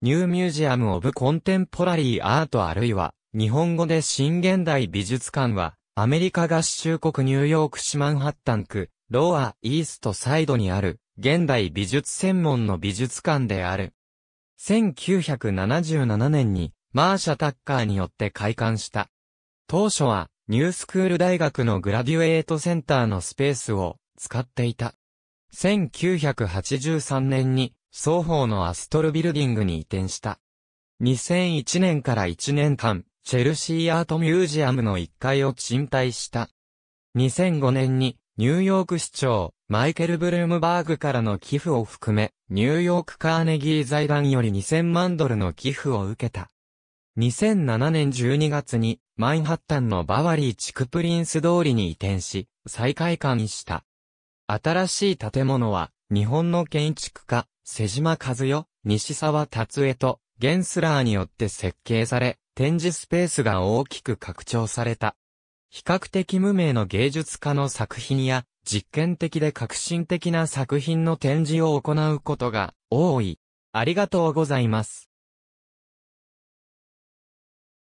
ニューミュージアム・オブ・コンテンポラリー・アートあるいは、日本語で新現代美術館は、アメリカ合衆国ニューヨーク市マンハッタン区、ローア・イーストサイドにある、現代美術専門の美術館である。1977年に、マーシャ・タッカーによって開館した。当初は、ニュースクール大学のグラデュエートセンターのスペースを使っていた。1983年に双方のアストルビルディングに移転した。2001年から1年間、チェルシーアートミュージアムの1階を賃貸した。2005年に、ニューヨーク市長、マイケル・ブルームバーグからの寄付を含め、ニューヨークカーネギー財団より2000万ドルの寄付を受けた。2007年12月に、マンハッタンのバワリー地区プリンス通りに移転し、再開館した。新しい建物は、日本の建築家、瀬島和代、西沢達江と、ゲンスラーによって設計され、展示スペースが大きく拡張された。比較的無名の芸術家の作品や、実験的で革新的な作品の展示を行うことが多い。ありがとうございます。